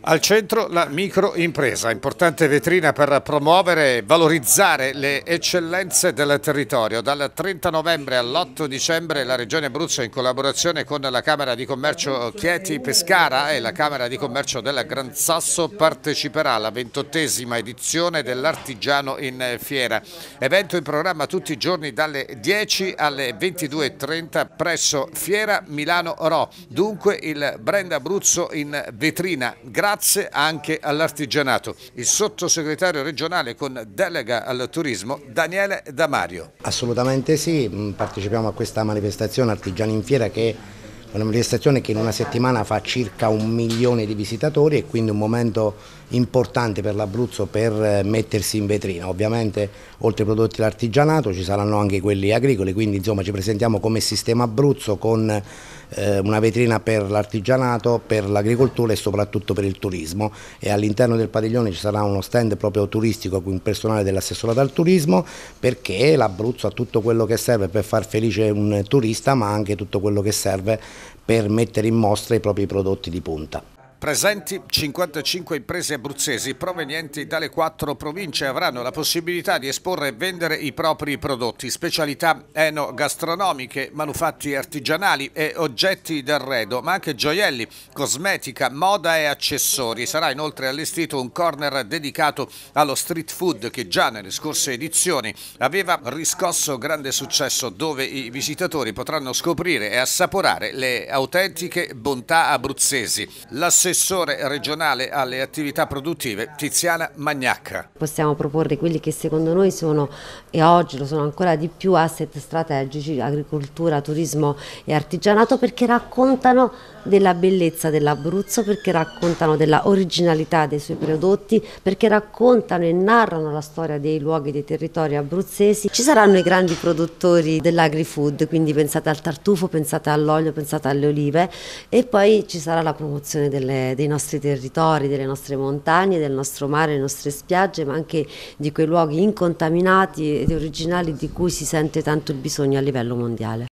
Al centro la microimpresa, importante vetrina per promuovere e valorizzare le eccellenze del territorio. Dal 30 novembre all'8 dicembre la Regione Abruzzo in collaborazione con la Camera di Commercio Chieti Pescara e la Camera di Commercio della Gran Sasso parteciperà alla ventottesima edizione dell'Artigiano in Fiera. Evento in programma tutti i giorni dalle 10 alle 22.30 presso Fiera Milano Rò. Dunque il brand Abruzzo in vetrina grazie anche all'artigianato. Il sottosegretario regionale con delega al turismo Daniele Damario. Assolutamente sì, partecipiamo a questa manifestazione Artigiani in Fiera che è una manifestazione che in una settimana fa circa un milione di visitatori e quindi un momento importante per l'Abruzzo per eh, mettersi in vetrina. Ovviamente oltre ai prodotti dell'artigianato ci saranno anche quelli agricoli, quindi insomma ci presentiamo come sistema Abruzzo con eh, una vetrina per l'artigianato, per l'agricoltura e soprattutto per il turismo e all'interno del padiglione ci sarà uno stand proprio turistico con personale dell'assessorato al turismo perché l'Abruzzo ha tutto quello che serve per far felice un turista ma anche tutto quello che serve per mettere in mostra i propri prodotti di punta. Presenti 55 imprese abruzzesi provenienti dalle quattro province avranno la possibilità di esporre e vendere i propri prodotti, specialità enogastronomiche, manufatti artigianali e oggetti d'arredo, ma anche gioielli, cosmetica, moda e accessori. Sarà inoltre allestito un corner dedicato allo street food che già nelle scorse edizioni aveva riscosso grande successo dove i visitatori potranno scoprire e assaporare le autentiche bontà abruzzesi assessore regionale alle attività produttive Tiziana Magnacca. Possiamo proporre quelli che secondo noi sono, e oggi lo sono ancora di più, asset strategici, agricoltura, turismo e artigianato perché raccontano della bellezza dell'Abruzzo, perché raccontano della originalità dei suoi prodotti, perché raccontano e narrano la storia dei luoghi, dei territori abruzzesi. Ci saranno i grandi produttori dell'agri-food, quindi pensate al tartufo, pensate all'olio, pensate alle olive e poi ci sarà la promozione delle dei nostri territori, delle nostre montagne, del nostro mare, delle nostre spiagge, ma anche di quei luoghi incontaminati ed originali di cui si sente tanto il bisogno a livello mondiale.